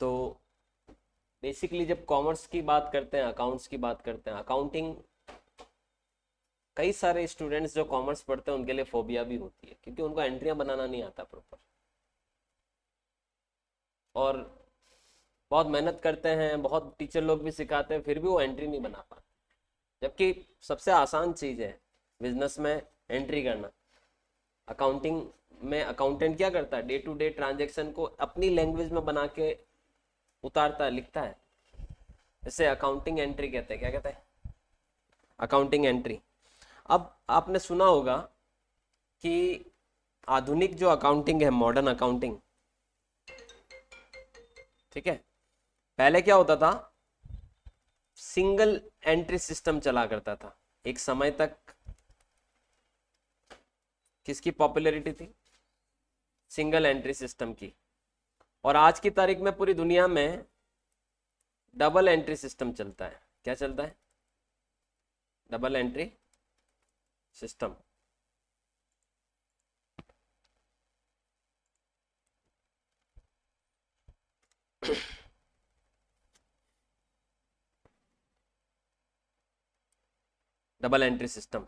तो बेसिकली जब कॉमर्स की बात करते हैं अकाउंट्स की बात करते हैं अकाउंटिंग कई सारे स्टूडेंट्स जो कॉमर्स पढ़ते हैं उनके लिए फोबिया भी होती है क्योंकि उनको एंट्रियाँ बनाना नहीं आता प्रॉपर और बहुत मेहनत करते हैं बहुत टीचर लोग भी सिखाते हैं फिर भी वो एंट्री नहीं बना पाते जबकि सबसे आसान चीज़ है बिजनेस में एंट्री करना अकाउंटिंग में अकाउंटेंट क्या करता है डे टू डे ट्रांजेक्शन को अपनी लैंग्वेज में बना के उतारता लिखता है इसे अकाउंटिंग एंट्री कहते हैं क्या कहते हैं अकाउंटिंग एंट्री अब आपने सुना होगा कि आधुनिक जो अकाउंटिंग है मॉडर्न अकाउंटिंग ठीक है पहले क्या होता था सिंगल एंट्री सिस्टम चला करता था एक समय तक किसकी पॉपुलैरिटी थी सिंगल एंट्री सिस्टम की और आज की तारीख में पूरी दुनिया में डबल एंट्री सिस्टम चलता है क्या चलता है double entry system double entry system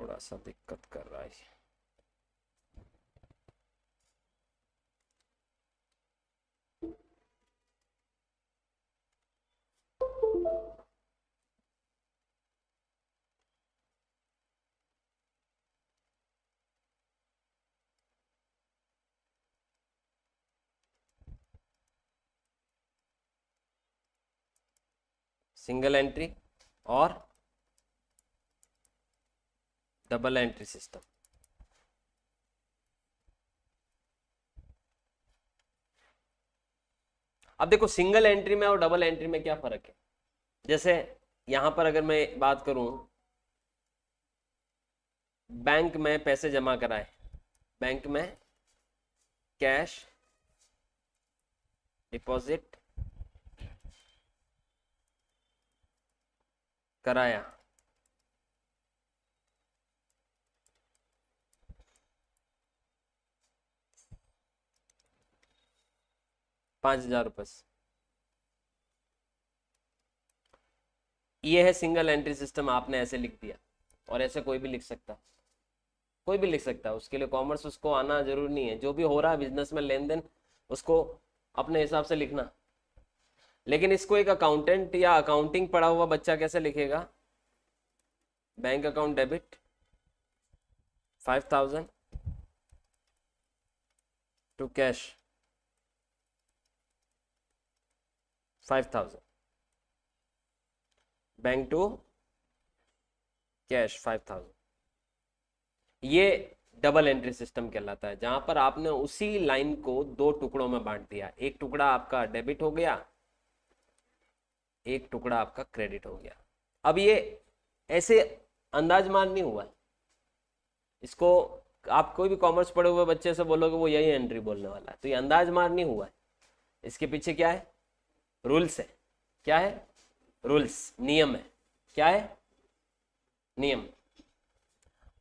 थोड़ा सा दिक्कत कर रहा है सिंगल एंट्री और डबल एंट्री सिस्टम अब देखो सिंगल एंट्री में और डबल एंट्री में क्या फर्क है जैसे यहां पर अगर मैं बात करूं बैंक में पैसे जमा कराए बैंक में कैश डिपॉजिट कराया पाँच हजार से ये है सिंगल एंट्री सिस्टम आपने ऐसे लिख दिया और ऐसे कोई भी लिख सकता कोई भी लिख सकता उसके लिए कॉमर्स उसको आना जरूरी नहीं है जो भी हो रहा है बिजनेस में लेन देन उसको अपने हिसाब से लिखना लेकिन इसको एक अकाउंटेंट या अकाउंटिंग पढ़ा हुआ बच्चा कैसे लिखेगा bank account debit five thousand to cash five thousand bank to cash five thousand ये डबल एंट्री सिस्टम कहलाता है जहां पर आपने उसी लाइन को दो टुकड़ों में बांट दिया एक टुकड़ा आपका डेबिट हो गया एक टुकड़ा आपका क्रेडिट हो गया अब ये ऐसे अंदाज मान नहीं हुआ इसको आप कोई भी कॉमर्स पढ़े हुए बच्चे से बोलोगे वो यही एंट्री बोलने वाला है तो ये अंदाज मार नहीं हुआ है इसके पीछे क्या है रूल्स है क्या है रूल्स नियम है क्या है नियम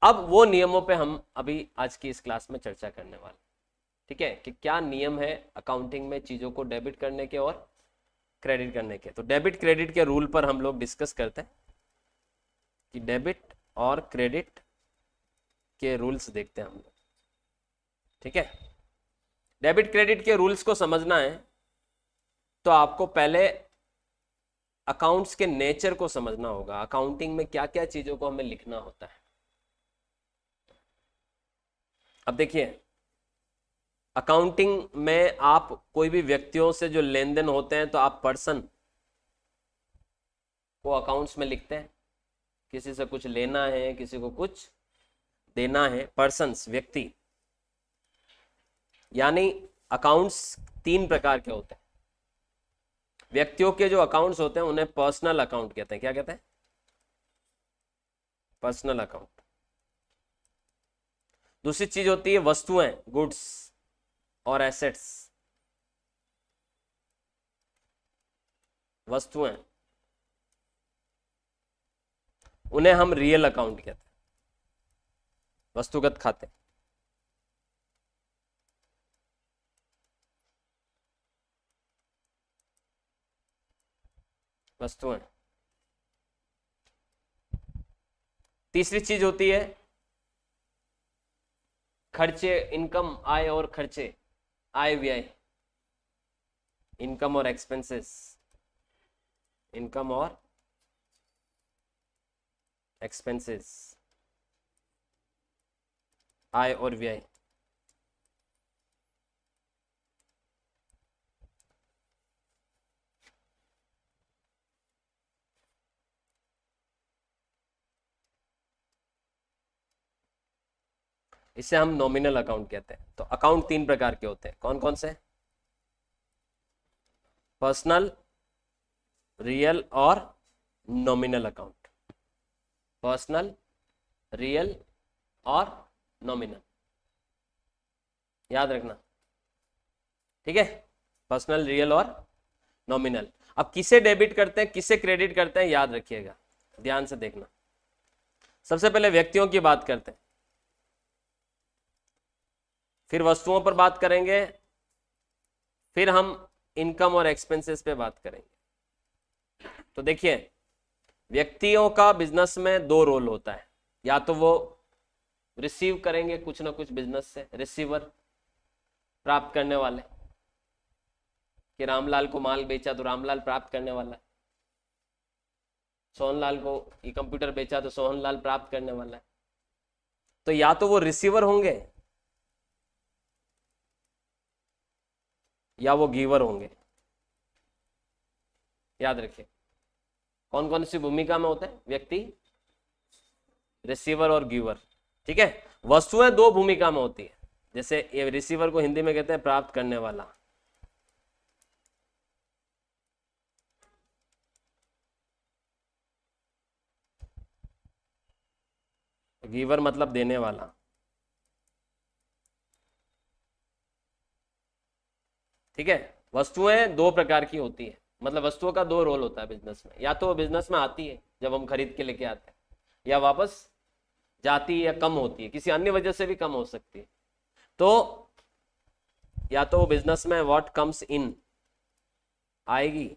अब वो नियमों पे हम अभी आज की इस क्लास में चर्चा करने वाले ठीक है कि क्या नियम है अकाउंटिंग में चीज़ों को डेबिट करने के और क्रेडिट करने के तो डेबिट क्रेडिट के रूल पर हम लोग डिस्कस करते हैं कि डेबिट और क्रेडिट के रूल्स देखते हैं हम लोग ठीक है डेबिट क्रेडिट के रूल्स को समझना है तो आपको पहले अकाउंट्स के नेचर को समझना होगा अकाउंटिंग में क्या क्या चीजों को हमें लिखना होता है अब देखिए अकाउंटिंग में आप कोई भी व्यक्तियों से जो लेन देन होते हैं तो आप पर्सन को अकाउंट्स में लिखते हैं किसी से कुछ लेना है किसी को कुछ देना है पर्सन व्यक्ति यानी अकाउंट्स तीन प्रकार के होते हैं व्यक्तियों के जो अकाउंट्स होते हैं उन्हें पर्सनल अकाउंट कहते हैं क्या कहते हैं पर्सनल अकाउंट दूसरी चीज होती है वस्तुएं गुड्स और एसेट्स वस्तुएं उन्हें हम रियल अकाउंट कहते हैं वस्तुगत खाते हैं वस्तुएं तीसरी चीज होती है खर्चे इनकम आय और खर्चे आय व्यय इनकम और एक्सपेंसेस इनकम और एक्सपेंसेस आय और व्यय इसे हम नॉमिनल अकाउंट कहते हैं तो अकाउंट तीन प्रकार के होते हैं कौन कौन से पर्सनल रियल और नॉमिनल अकाउंट पर्सनल रियल और नॉमिनल याद रखना ठीक है पर्सनल रियल और नॉमिनल अब किसे डेबिट करते हैं किसे क्रेडिट करते हैं याद रखिएगा ध्यान से देखना सबसे पहले व्यक्तियों की बात करते हैं फिर वस्तुओं पर बात करेंगे फिर हम इनकम और एक्सपेंसेस पे बात करेंगे तो देखिए व्यक्तियों का बिजनेस में दो रोल होता है या तो वो रिसीव करेंगे कुछ ना कुछ बिजनेस से रिसीवर प्राप्त करने वाले कि रामलाल को माल बेचा तो रामलाल प्राप्त करने वाला है सोहनलाल को ये कंप्यूटर बेचा तो सोहनलाल प्राप्त करने वाला है तो या तो वो रिसीवर होंगे या वो गीवर होंगे याद रखिए कौन कौन सी भूमिका में होते हैं व्यक्ति रिसीवर और गीवर ठीक है वस्तुएं दो भूमिका में होती है जैसे ये रिसीवर को हिंदी में कहते हैं प्राप्त करने वाला गीवर मतलब देने वाला ठीक है वस्तुएं दो प्रकार की होती है मतलब वस्तुओं का दो रोल होता है बिजनेस में या तो बिजनेस में आती है जब हम खरीद के लेके आते हैं या वापस जाती है या कम होती है किसी अन्य वजह से भी कम हो सकती है तो या तो बिजनेस में व्हाट कम्स इन आएगी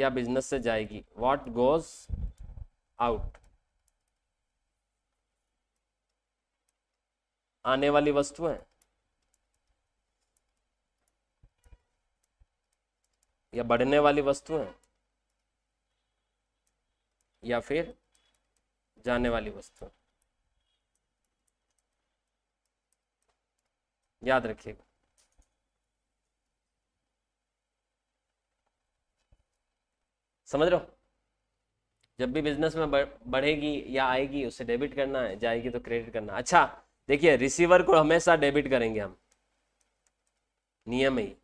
या बिजनेस से जाएगी व्हाट गोज आउट आने वाली वस्तुएं या बढ़ने वाली वस्तुएं या फिर जाने वाली वस्तु याद रखिएगा समझ रहे हो जब भी बिजनेस में बढ़ेगी या आएगी उसे डेबिट करना है जाएगी तो क्रेडिट करना अच्छा देखिए रिसीवर को हमेशा डेबिट करेंगे हम नियम ही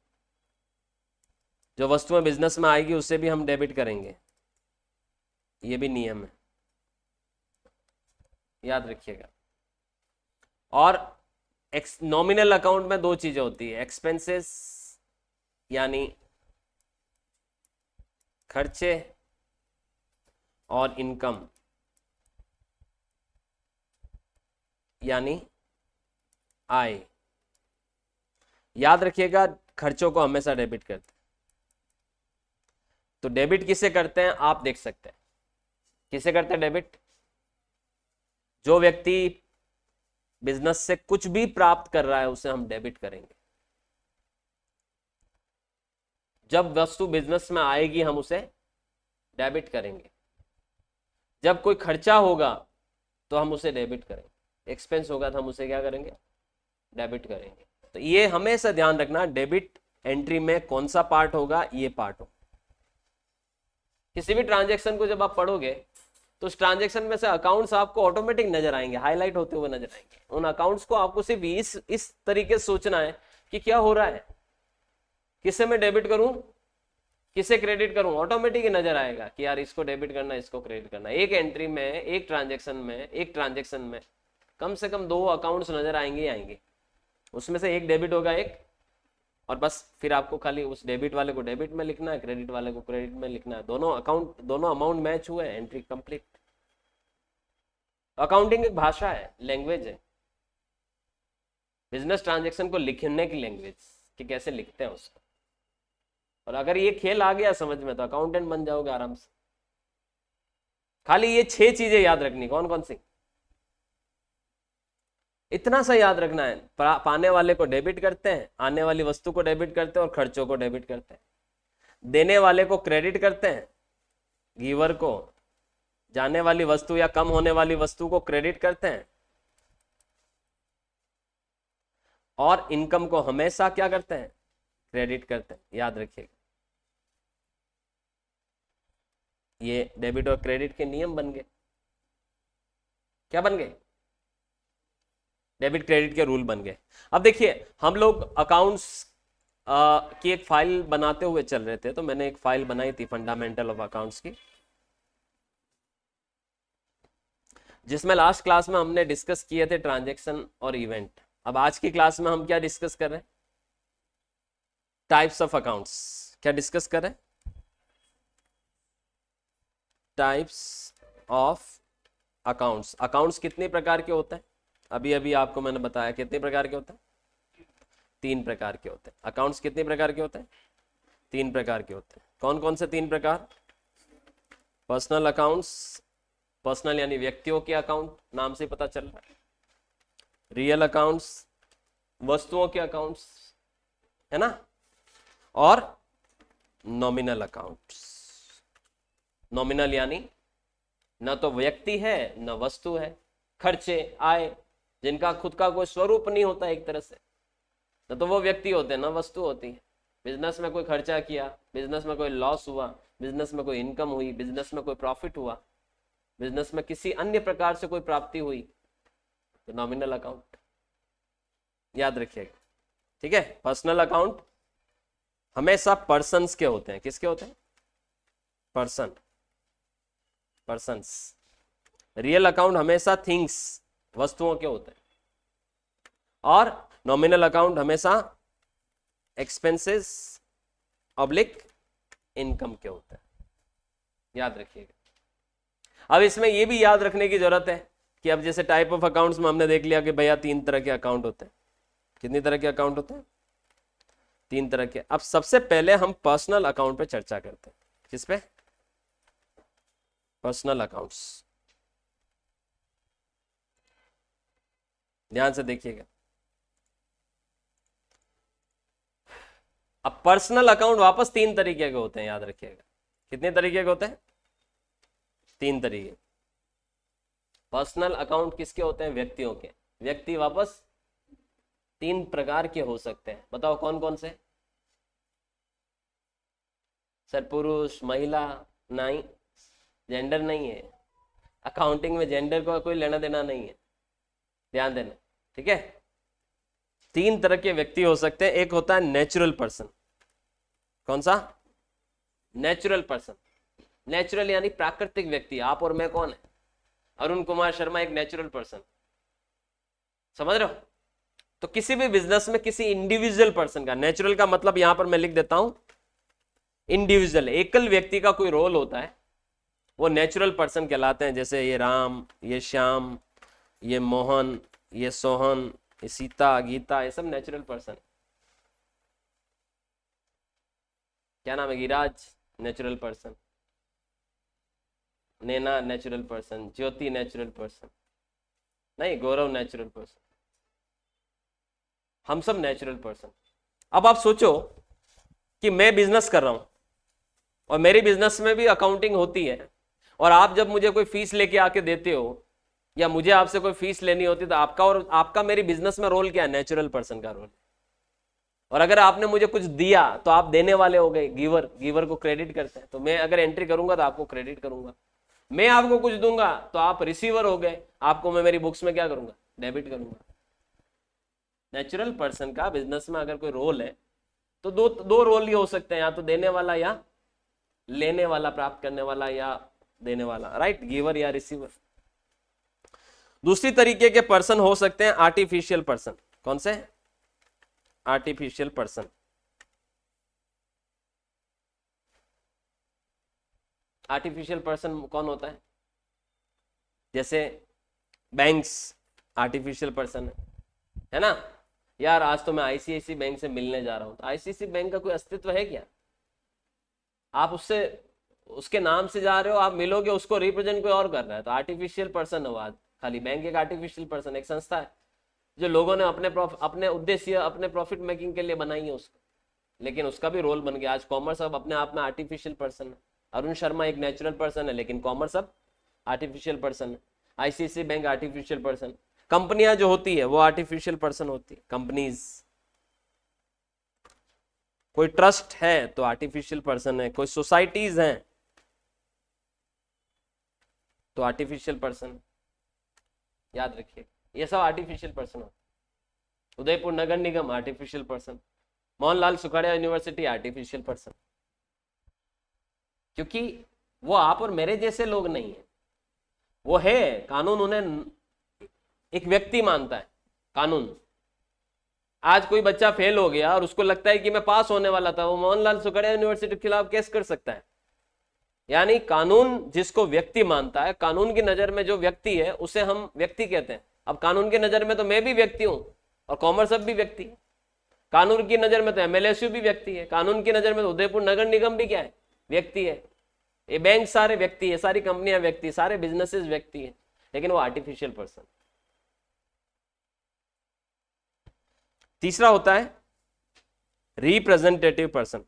जो वस्तुएं बिजनेस में आएगी उसे भी हम डेबिट करेंगे ये भी नियम है याद रखिएगा और एक्स नॉमिनल अकाउंट में दो चीजें होती है एक्सपेंसेस यानी खर्चे और इनकम यानी आय याद रखिएगा खर्चों को हमेशा डेबिट करते हैं तो डेबिट किसे करते हैं आप देख सकते हैं किसे करते हैं डेबिट जो व्यक्ति बिजनेस से कुछ भी प्राप्त कर रहा है उसे हम डेबिट करेंगे जब वस्तु बिजनेस में आएगी हम उसे डेबिट करेंगे जब कोई खर्चा होगा तो हम उसे डेबिट करेंगे एक्सपेंस होगा तो हम उसे क्या करेंगे डेबिट करेंगे तो ये हमेशा ध्यान रखना डेबिट एंट्री में कौन सा पार्ट होगा ये पार्ट होगा किसी भी ट्रांजेक्शन को जब आप पढ़ोगे तो उस ट्रांजेक्शन में से अकाउंट्स आपको ऑटोमेटिक नजर आएंगे हाईलाइट होते हुए नजर आएंगे उन अकाउंट्स को आपको सिर्फ इस इस तरीके से सोचना है कि क्या हो रहा है किसे मैं डेबिट करूं किसे क्रेडिट करूं ऑटोमेटिक ही नजर आएगा कि यार इसको डेबिट करना इसको क्रेडिट करना एक एंट्री में एक ट्रांजेक्शन में एक ट्रांजेक्शन में कम से कम दो अकाउंट्स नजर आएंगे आएंगे उसमें से एक डेबिट होगा एक और बस फिर आपको खाली उस डेबिट वाले को डेबिट में लिखना है क्रेडिट वाले को क्रेडिट में लिखना है दोनों अकाउंट दोनों अमाउंट मैच हुए एंट्री कंप्लीट अकाउंटिंग एक भाषा है लैंग्वेज है बिजनेस ट्रांजेक्शन को लिखने की लैंग्वेज कि कैसे लिखते हैं उसको और अगर ये खेल आ गया समझ में तो अकाउंटेंट बन जाओगे आराम से खाली ये छह चीजें याद रखनी कौन कौन सी इतना सा याद रखना है पाने वाले को डेबिट करते हैं आने वाली वस्तु को डेबिट करते हैं और खर्चों को डेबिट करते हैं देने वाले को क्रेडिट करते हैं गीवर को जाने वाली वस्तु या कम होने वाली वस्तु को क्रेडिट करते हैं और इनकम को हमेशा क्या करते हैं क्रेडिट करते हैं याद रखिएगा ये डेबिट और क्रेडिट के नियम बन गए क्या बन गए डेबिट क्रेडिट के रूल बन गए अब देखिए हम लोग अकाउंट्स की एक फाइल बनाते हुए चल रहे थे तो मैंने एक फाइल बनाई थी फंडामेंटल ऑफ अकाउंट्स की जिसमें लास्ट क्लास में हमने डिस्कस किए थे ट्रांजेक्शन और इवेंट अब आज की क्लास में हम क्या डिस्कस कर रहे हैं टाइप्स ऑफ अकाउंट्स क्या डिस्कस कर रहे हैं टाइप्स ऑफ अकाउंट्स अकाउंट्स कितने प्रकार के होते हैं अभी अभी आपको मैंने बताया कितने प्रकार के होते हैं तीन प्रकार के होते हैं अकाउंट्स कितने प्रकार के होते हैं तीन प्रकार के होते हैं कौन कौन से तीन प्रकार पर्सनल अकाउंट्स पर्सनल यानी व्यक्तियों के अकाउंट नाम से पता चल रहा है रियल अकाउंट्स वस्तुओं के अकाउंट्स है ना और नॉमिनल अकाउंट्स नॉमिनल यानी ना तो व्यक्ति है ना वस्तु है खर्चे आए जिनका खुद का कोई स्वरूप नहीं होता एक तरह से न तो वो व्यक्ति होते हैं ना वस्तु होती है बिजनेस में कोई खर्चा किया बिजनेस में कोई लॉस हुआ बिजनेस में कोई इनकम हुई बिजनेस में कोई प्रॉफिट हुआ बिजनेस में किसी अन्य प्रकार से कोई प्राप्ति हुई तो नॉमिनल अकाउंट याद रखिएगा ठीक है पर्सनल अकाउंट हमेशा पर्सन के होते हैं किसके होते हैं पर्सन पर्सन रियल अकाउंट हमेशा थिंग्स वस्तुओं के होते हैं और नॉमिनल अकाउंट हमेशा एक्सपेंसेस पब्लिक इनकम के होते हैं याद रखिएगा अब इसमें यह भी याद रखने की जरूरत है कि अब जैसे टाइप ऑफ अकाउंट्स में हमने देख लिया कि भैया तीन तरह के अकाउंट होते हैं कितनी तरह के अकाउंट होते हैं तीन तरह के अब सबसे पहले हम पर्सनल अकाउंट पे चर्चा करते हैं किस पे पर्सनल अकाउंट्स ध्यान से देखिएगा अब पर्सनल अकाउंट वापस तीन तरीके के होते हैं याद रखिएगा कितने तरीके के होते हैं तीन तरीके पर्सनल अकाउंट किसके होते हैं व्यक्तियों के व्यक्ति वापस तीन प्रकार के हो सकते हैं बताओ कौन कौन से सर पुरुष महिला नहीं जेंडर नहीं है अकाउंटिंग में जेंडर का को कोई लेना देना नहीं है ध्यान देना ठीक है तीन तरह के व्यक्ति हो सकते हैं एक होता है नेचुरल पर्सन कौन सा नेचुरल पर्सन नेचुरल यानी प्राकृतिक व्यक्ति आप और मैं कौन है अरुण कुमार शर्मा एक नेचुरल पर्सन समझ रहे हो तो किसी भी बिजनेस में किसी इंडिविजुअल पर्सन का नेचुरल का मतलब यहां पर मैं लिख देता हूं इंडिविजुअल एकल व्यक्ति का कोई रोल होता है वो नेचुरल पर्सन कहलाते हैं जैसे ये राम ये श्याम ये मोहन ये सोहन ये सीता गीता ये सब नेचुरल पर्सन क्या नाम है Giraj natural person Naina natural person Jyoti natural person नहीं गौरव नेचुरल पर्सन हम सब नेचुरल पर्सन अब आप सोचो कि मैं बिजनेस कर रहा हूं और मेरी बिजनेस में भी अकाउंटिंग होती है और आप जब मुझे कोई फीस लेके आके देते हो या मुझे आपसे कोई फीस लेनी होती तो आपका और आपका मेरी बिजनेस में रोल क्या है नेचुरल पर्सन का रोल और अगर आपने मुझे कुछ दिया तो आप देने वाले हो गए गिवर गिवर को क्रेडिट करते हैं तो मैं अगर एंट्री करूंगा तो आपको क्रेडिट करूंगा मैं आपको कुछ दूंगा तो आप रिसीवर हो गए आपको मैं मेरी बुक्स में क्या करूंगा डेबिट करूंगा नेचुरल पर्सन का बिजनेस में अगर कोई रोल है तो दो दो रोल ही हो सकते हैं या तो देने वाला या लेने वाला प्राप्त करने वाला या देने वाला राइट गिवर या रिसीवर दूसरी तरीके के पर्सन हो सकते हैं आर्टिफिशियल पर्सन कौन से आर्टिफिशियल पर्सन आर्टिफिशियल पर्सन कौन होता है जैसे बैंक्स आर्टिफिशियल पर्सन है है ना यार आज तो मैं आईसीआईसी बैंक से मिलने जा रहा हूं तो आईसीआईसी बैंक का कोई अस्तित्व है क्या आप उससे उसके नाम से जा रहे हो आप मिलोगे उसको रिप्रेजेंट कोई और कर रहा है तो आर्टिफिशियल पर्सन हो आज खाली बैंक एक आर्टिफिशियल पर्सन एक संस्था है जो लोगों ने अपने अपने उद्देश्य अपने प्रॉफिट मेकिंग के लिए बनाई है उसको लेकिन उसका भी रोल बन गया आज कॉमर्स अब अपने आप में आर्टिफिशियल पर्सन है अरुण शर्मा एक नेचुरल पर्सन है लेकिन कॉमर्स अब आर्टिफिशियल पर्सन है आईसीआईसी बैंक आर्टिफिशियल पर्सन कंपनियां जो होती है वो आर्टिफिशियल पर्सन होती है कंपनीज कोई ट्रस्ट है तो आर्टिफिशियल पर्सन है कोई सोसाइटीज हैं तो आर्टिफिशियल पर्सन है याद रखिए ये सब आर्टिफिशियल पर्सन होते Udaipur Nagar Nigam artificial person Mohanlal Sukhadia university artificial person क्योंकि वो आप और मेरे जैसे लोग नहीं है वो है कानून उन्हें एक व्यक्ति मानता है कानून आज कोई बच्चा फेल हो गया और उसको लगता है कि मैं पास होने वाला था वो मोहनलाल सुखड़िया यूनिवर्सिटी के खिलाफ केस कर सकता है यानी कानून जिसको व्यक्ति मानता है कानून की नजर में जो व्यक्ति है उसे हम व्यक्ति कहते हैं अब कानून की नजर में तो मैं भी व्यक्ति हूँ और कॉमर्स अब भी व्यक्ति है कानून की नजर में तो एम भी व्यक्ति है कानून की नजर में तो उदयपुर नगर निगम भी क्या है व्यक्ति है ये बैंक सारे व्यक्ति है सारी कंपनियां व्यक्ति सारे बिजनेसेस व्यक्ति है लेकिन वो आर्टिफिशियल पर्सन तीसरा होता है रिप्रेजेंटेटिव पर्सन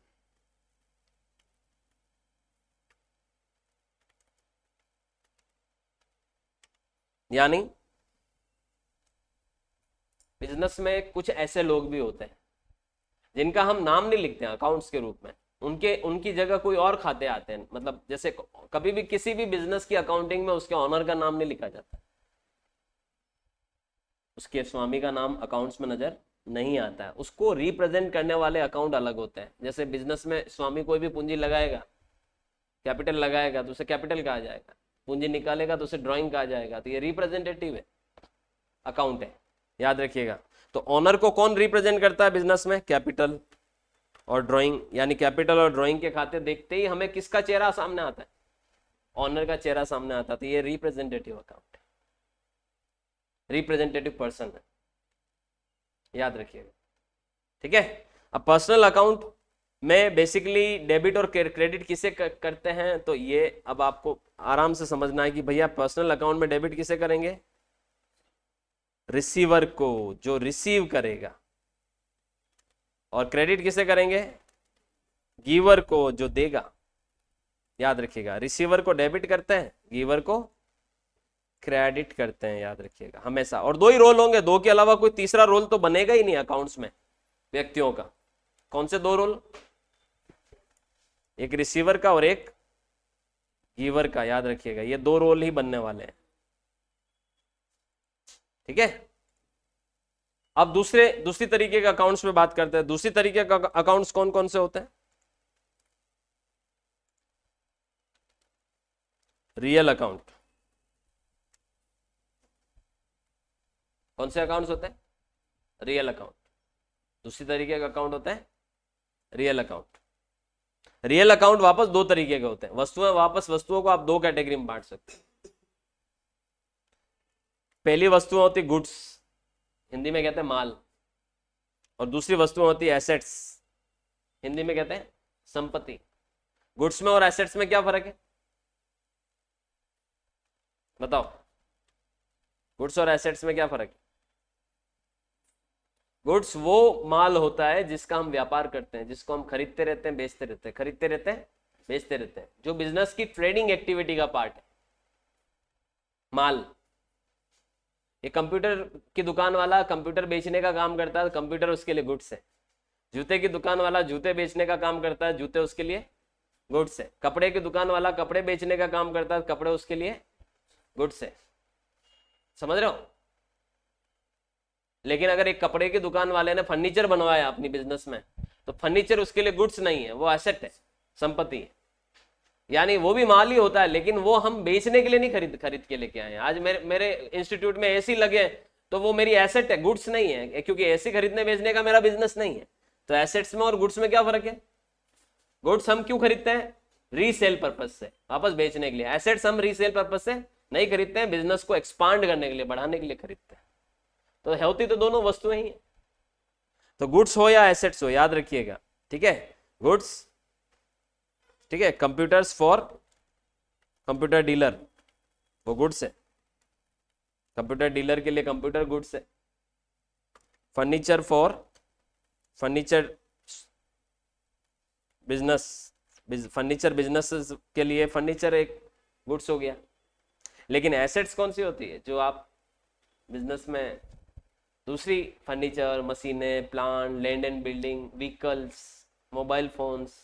यानी बिजनेस में कुछ ऐसे लोग भी होते हैं जिनका हम नाम नहीं लिखते हैं अकाउंट्स के रूप में उनके उनकी जगह कोई और खाते आते हैं मतलब जैसे कभी भी किसी भी बिजनेस की अकाउंटिंग में उसके ऑनर का नाम नहीं लिखा जाता उसके स्वामी का नाम अकाउंट्स में नजर नहीं आता है उसको रिप्रेजेंट करने वाले अकाउंट अलग होते हैं जैसे बिजनेस में स्वामी कोई भी पूंजी लगाएगा कैपिटल लगाएगा तो उसे कैपिटल कहा जाएगा पूंजी निकालेगा तो उसे ड्रॉइंग कहा जाएगा तो ये रिप्रेजेंटेटिव है अकाउंट है याद रखिएगा तो ऑनर को कौन रिप्रेजेंट करता है बिजनेस में कैपिटल और ड्राइंग यानी कैपिटल और ड्राइंग के खाते देखते ही हमें किसका चेहरा सामने आता है ऑनर का चेहरा सामने आता है तो ये रिप्रेजेंटेटिव अकाउंट है रिप्रेजेंटेटिव पर्सन है याद रखिएगा ठीक है अब पर्सनल अकाउंट में बेसिकली डेबिट और क्रेडिट किसे करते हैं तो ये अब आपको आराम से समझना है कि भैया पर्सनल अकाउंट में डेबिट किसे करेंगे रिसीवर को जो रिसीव करेगा और क्रेडिट किसे करेंगे गिवर को जो देगा याद रखिएगा रिसीवर को डेबिट करते हैं गिवर को क्रेडिट करते हैं याद रखिएगा हमेशा और दो ही रोल होंगे दो के अलावा कोई तीसरा रोल तो बनेगा ही नहीं अकाउंट्स में व्यक्तियों का कौन से दो रोल एक रिसीवर का और एक गीवर का याद रखिएगा ये दो रोल ही बनने वाले हैं ठीक है अब दूसरे दूसरी तरीके के अकाउंट्स में बात करते हैं दूसरी तरीके का अकाउंट्स कौन कौन से होते हैं रियल अकाउंट कौन से अकाउंट्स होते हैं रियल अकाउंट दूसरी तरीके का अकाउंट होता है रियल अकाउंट रियल अकाउंट वापस दो तरीके के होते हैं वस्तुएं वापस वस्तुओं को आप दो कैटेगरी में बांट सकते हैं पहली वस्तुएं होती गुड्स हिंदी में कहते हैं माल और दूसरी वस्तुएं होती है एसेट्स हिंदी में कहते हैं संपत्ति गुड्स में और एसेट्स में क्या फर्क है बताओ गुड्स और एसेट्स में क्या फर्क है गुड्स वो माल होता है जिसका हम व्यापार करते हैं जिसको हम खरीदते रहते हैं बेचते रहते हैं खरीदते रहते हैं बेचते रहते हैं जो बिजनेस की ट्रेडिंग एक्टिविटी का पार्ट है माल ये कंप्यूटर की दुकान वाला कंप्यूटर बेचने का काम करता है कंप्यूटर तो उसके लिए गुड्स है जूते की दुकान वाला जूते बेचने का काम करता है जूते उसके लिए गुड्स है कपड़े की दुकान वाला कपड़े बेचने का काम करता है तो कपड़े उसके लिए गुड्स है समझ रहे हो लेकिन अगर एक कपड़े की दुकान वाले ने फर्नीचर बनवाया अपनी बिजनेस में तो फर्नीचर उसके लिए गुड्स नहीं है वो एसेट है संपत्ति है यानी वो भी माल ही होता है लेकिन वो हम बेचने के लिए नहीं खरीद खरीद के लेके आए आज मेरे मेरे इंस्टीट्यूट में एसी लगे तो वो मेरी एसेट है गुड्स नहीं है क्योंकि एसी खरीदने बेचने का मेरा बिजनेस नहीं है तो एसेट्स में और गुड्स में क्या फर्क है गुड्स हम क्यों खरीदते हैं रीसेल पर्पज से वापस बेचने के लिए एसेट्स हम रीसेल पर्पज से नहीं खरीदते हैं बिजनेस को एक्सपांड करने के लिए बढ़ाने के लिए खरीदते हैं तो होती तो दोनों वस्तुएं ही है तो गुड्स हो या एसेट्स हो याद रखिएगा ठीक है गुड्स ठीक है कंप्यूटर्स फॉर कंप्यूटर डीलर वो गुड्स है कंप्यूटर डीलर के लिए कंप्यूटर गुड्स है furniture for furniture business furniture business के लिए फर्नीचर एक गुड्स हो गया लेकिन एसेट्स कौन सी होती है जो आप बिजनेस में दूसरी फर्नीचर मशीनें plant land and building vehicles mobile phones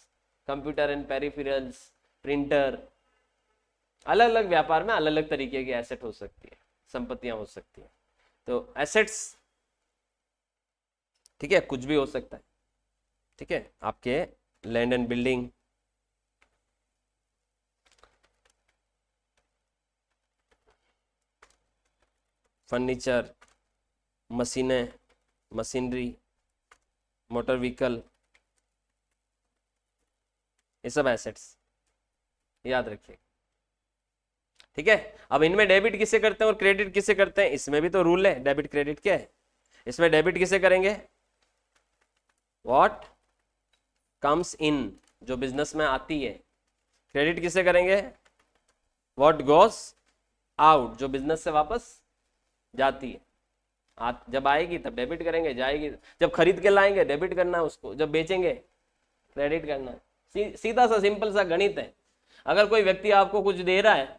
computer and peripherals printer अलग अलग व्यापार में अलग अलग तरीके की एसेट हो सकती है संपत्तियां हो सकती हैं तो एसेट्स ठीक है कुछ भी हो सकता है ठीक है आपके लैंड एंड बिल्डिंग फर्नीचर मशीनें मशीनरी मोटर व्हीकल ये सब एसेट्स याद रखिए ठीक है अब इनमें डेबिट किसे करते हैं और क्रेडिट किसे करते हैं इसमें भी तो रूल है डेबिट क्रेडिट क्या है इसमें डेबिट किसे करेंगे वॉट कम्स इन जो बिजनेस में आती है क्रेडिट किसे करेंगे वॉट गोस आउट जो बिजनेस से वापस जाती है आ, जब आएगी तब डेबिट करेंगे जाएगी जब खरीद के लाएंगे डेबिट करना है उसको जब बेचेंगे क्रेडिट करना है सी, सीधा सा सिंपल सा गणित है अगर कोई व्यक्ति आपको कुछ दे रहा है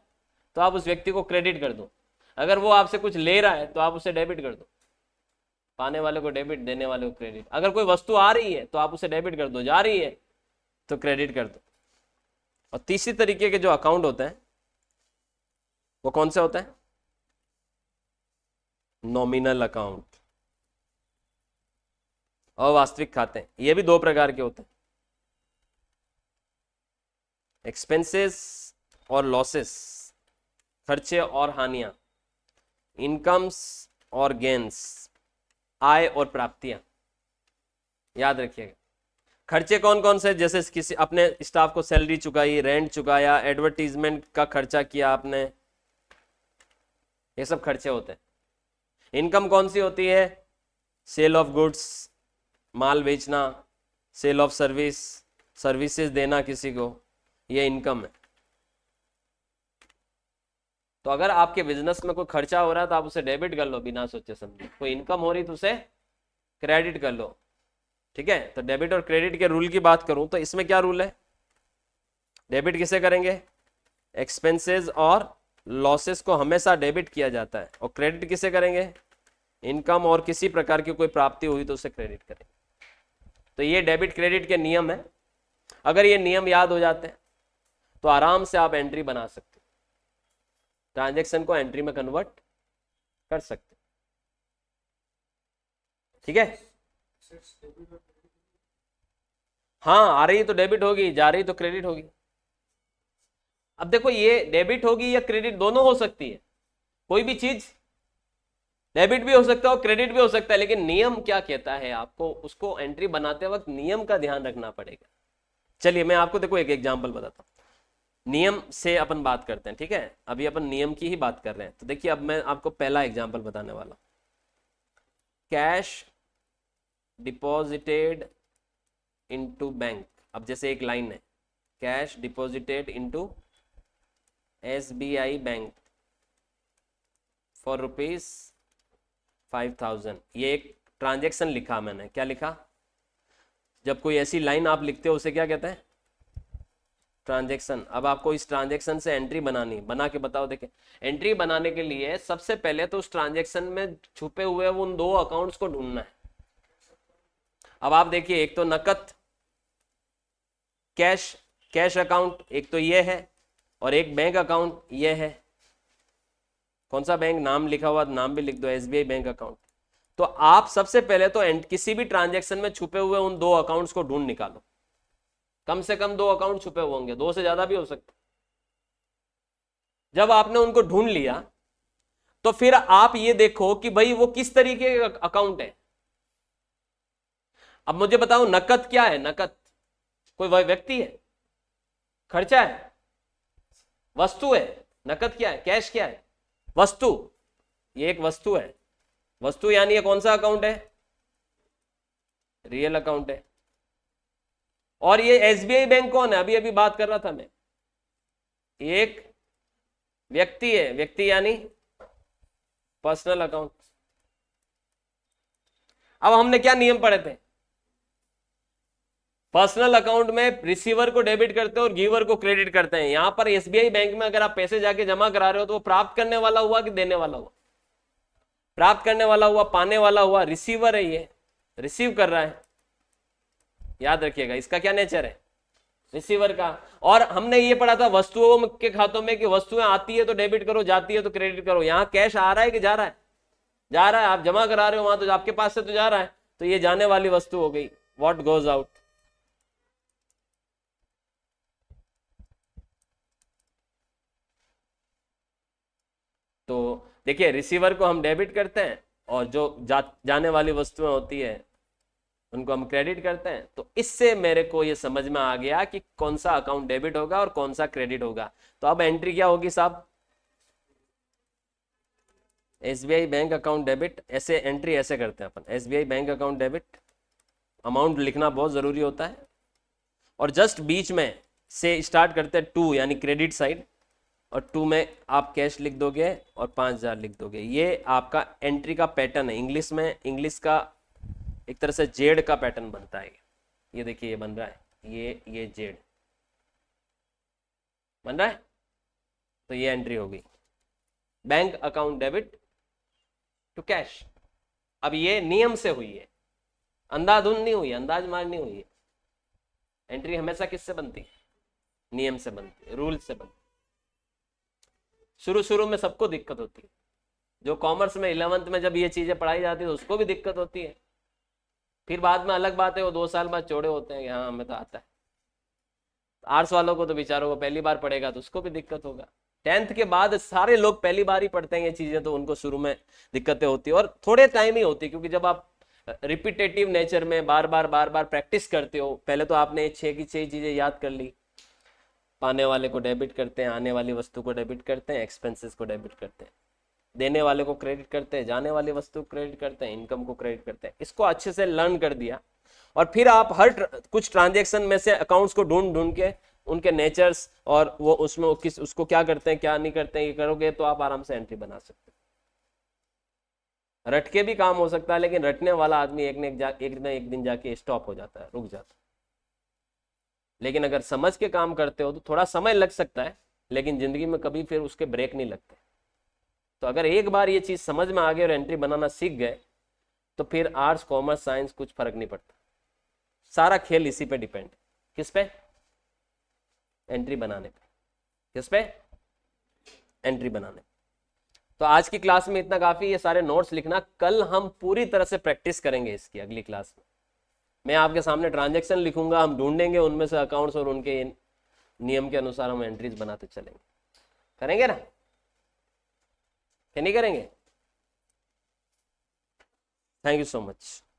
तो आप उस व्यक्ति को क्रेडिट कर दो अगर वो आपसे कुछ ले रहा है तो आप उसे डेबिट कर दो पाने वाले को डेबिट देने वाले को क्रेडिट अगर कोई वस्तु आ रही है तो आप उसे डेबिट कर दो जा रही है तो क्रेडिट कर दो और तीसरी तरीके के जो अकाउंट होते हैं वो कौन से होते हैं नॉमिनल अकाउंट अवास्तविक खाते ये भी दो प्रकार के होते हैं एक्सपेंसेस और लॉसेस खर्चे और हानियां इनकम्स और गेंस आय और प्राप्तियां याद रखिएगा खर्चे कौन कौन से जैसे किसी अपने स्टाफ को सैलरी चुकाई रेंट चुकाया एडवर्टीजमेंट का खर्चा किया आपने ये सब खर्चे होते हैं इनकम कौन सी होती है सेल ऑफ गुड्स माल बेचना सेल ऑफ सर्विस सर्विसेज देना किसी को ये इनकम है तो अगर आपके बिजनेस में कोई खर्चा हो रहा है तो आप उसे डेबिट कर लो बिना सोचे समझे कोई इनकम हो रही तो उसे क्रेडिट कर लो ठीक है तो डेबिट और क्रेडिट के रूल की बात करूं तो इसमें क्या रूल है डेबिट किसे करेंगे एक्सपेंसेस और लॉसेस को हमेशा डेबिट किया जाता है और क्रेडिट किसे करेंगे इनकम और किसी प्रकार की कोई प्राप्ति हुई तो उसे क्रेडिट करेंगे तो ये डेबिट क्रेडिट के नियम है अगर ये नियम याद हो जाते हैं तो आराम से आप एंट्री बना सकते हो ट्रांजेक्शन को एंट्री में कन्वर्ट कर सकते ठीक है हाँ आ रही तो डेबिट होगी जा रही तो क्रेडिट होगी अब देखो ये डेबिट होगी या क्रेडिट दोनों हो सकती है कोई भी चीज डेबिट भी हो सकता है और क्रेडिट भी हो सकता है लेकिन नियम क्या कहता है आपको उसको एंट्री बनाते वक्त नियम का ध्यान रखना पड़ेगा चलिए मैं आपको देखो एक एग्जाम्पल बताता हूँ नियम से अपन बात करते हैं ठीक है अभी अपन नियम की ही बात कर रहे हैं तो देखिए अब मैं आपको पहला एग्जाम्पल बताने वाला कैश डिपॉजिटेड इनटू बैंक अब जैसे एक लाइन है cash deposited into S B I bank for rupees five thousand ये एक ट्रांजेक्शन लिखा मैंने क्या लिखा जब कोई ऐसी लाइन आप लिखते हो उसे क्या कहते हैं ट्रांजेक्शन अब आपको इस ट्रांजेक्शन से एंट्री बनानी बना के बताओ देखे एंट्री बनाने के लिए सबसे पहले तो उस ट्रांजेक्शन में छुपे हुए उन दो अकाउंट्स को ढूंढना है अब आप देखिए एक तो नकद कैश कैश अकाउंट एक तो ये है और एक बैंक अकाउंट ये है कौन सा बैंक नाम लिखा हुआ नाम भी लिख दो एस बैंक अकाउंट तो आप सबसे पहले तो किसी भी ट्रांजेक्शन में छुपे हुए उन दो अकाउंट्स को ढूंढ निकालो कम से कम दो अकाउंट छुपे हुए होंगे दो से ज्यादा भी हो सकते जब आपने उनको ढूंढ लिया तो फिर आप ये देखो कि भाई वो किस तरीके का अकाउंट है अब मुझे बताओ नकद क्या है नकद कोई व्यक्ति है खर्चा है वस्तु है नकद क्या है कैश क्या है वस्तु ये एक वस्तु है वस्तु यानी ये कौन सा अकाउंट है रियल अकाउंट है और ये एसबीआई बैंक कौन है अभी अभी बात कर रहा था मैं एक व्यक्ति है व्यक्ति यानी पर्सनल अकाउंट अब हमने क्या नियम पढ़े थे पर्सनल अकाउंट में रिसीवर को डेबिट करते हैं और गिवर को क्रेडिट करते हैं यहां पर एसबीआई बैंक में अगर आप पैसे जाके जमा करा रहे हो तो वो प्राप्त करने वाला हुआ कि देने वाला हुआ प्राप्त करने वाला हुआ पाने वाला हुआ रिसीवर है ये रिसीव कर रहा है याद रखिएगा इसका क्या नेचर है रिसीवर का और हमने ये पढ़ा था वस्तुओं के खातों में कि वस्तुएं आती है तो डेबिट करो जाती है तो क्रेडिट करो यहाँ कैश आ रहा है कि जा रहा है जा रहा है आप जमा करा रहे हो वहां तो आपके पास से तो जा रहा है तो ये जाने वाली वस्तु हो गई वॉट गोज आउट तो देखिए रिसीवर को हम डेबिट करते हैं और जो जा, जाने वाली वस्तुएं होती है उनको हम क्रेडिट करते हैं तो इससे मेरे को ये समझ में आ गया कि कौन सा अकाउंट डेबिट होगा और कौन सा क्रेडिट होगा तो अब एंट्री क्या होगी साहब एस बैंक अकाउंट डेबिट ऐसे एंट्री ऐसे करते हैं अपन S bank account debit amount लिखना बहुत ज़रूरी होता है और जस्ट बीच में से स्टार्ट करते हैं टू यानी क्रेडिट साइड और टू में आप कैश लिख दोगे और पाँच हज़ार लिख दोगे ये आपका एंट्री का पैटर्न है इंग्लिश में इंग्लिश का एक तरह से जेड का पैटर्न बनता है ये देखिए ये बन रहा है ये ये जेड बन रहा है तो ये एंट्री होगी bank account debit to cash अब ये नियम से हुई है अंदाधुन नहीं हुई अंदाज मार नहीं हुई है एंट्री हमेशा किससे बनती है नियम से बनती है रूल से बनती है शुरू शुरू में सबको दिक्कत होती है जो कॉमर्स में इलेवंथ में जब ये चीज़ें पढ़ाई जाती है तो उसको भी दिक्कत होती है फिर बाद में अलग बात है वो दो साल बाद चौड़े होते हैं कि हाँ हमें तो आता है आर्ट्स वालों को तो बेचारों को पहली बार पढ़ेगा तो उसको भी दिक्कत होगा टेंथ के बाद सारे लोग पहली बार ही पढ़ते हैं ये चीज़ें तो उनको शुरू में दिक्कतें होती और थोड़े टाइम ही होती क्योंकि जब आप रिपीटेटिव नेचर में बार बार बार बार प्रैक्टिस करते हो पहले तो आपने छः की छः चीज़ें याद कर ली पाने वाले को डेबिट करते हैं आने वाली वस्तु को डेबिट करते हैं एक्सपेंसेस को डेबिट करते हैं देने वाले को क्रेडिट करते हैं जाने वाली वस्तु को क्रेडिट करते हैं इनकम को क्रेडिट करते हैं इसको अच्छे से लर्न कर दिया और फिर आप हर ट्र, कुछ ट्रांजेक्शन में से अकाउंट्स को ढूंढ ढूंढ के उनके नेचर्स और वो उसमें किस उसको क्या करते हैं क्या नहीं करते हैं ये करोगे तो आप आराम से एंट्री बना सकते रट के भी काम हो सकता है लेकिन रटने वाला आदमी एक ना एक जा एक न एक दिन जाके स्टॉप हो जाता है रुक जाता है लेकिन अगर समझ के काम करते हो तो थोड़ा समय लग सकता है लेकिन जिंदगी में कभी फिर उसके ब्रेक नहीं लगते तो अगर एक बार ये चीज़ समझ में आ गई और एंट्री बनाना सीख गए तो फिर आर्ट्स कॉमर्स साइंस कुछ फर्क नहीं पड़ता सारा खेल इसी पे डिपेंड किस पे एंट्री बनाने पे किस पे एंट्री बनाने तो आज की क्लास में इतना काफी ये सारे नोट्स लिखना कल हम पूरी तरह से प्रैक्टिस करेंगे इसकी अगली क्लास में मैं आपके सामने ट्रांजेक्शन लिखूंगा हम ढूंढेंगे उनमें से अकाउंट्स और उनके नियम के अनुसार हम एंट्रीज बनाते चलेंगे करेंगे ना क्या नहीं करेंगे थैंक यू सो मच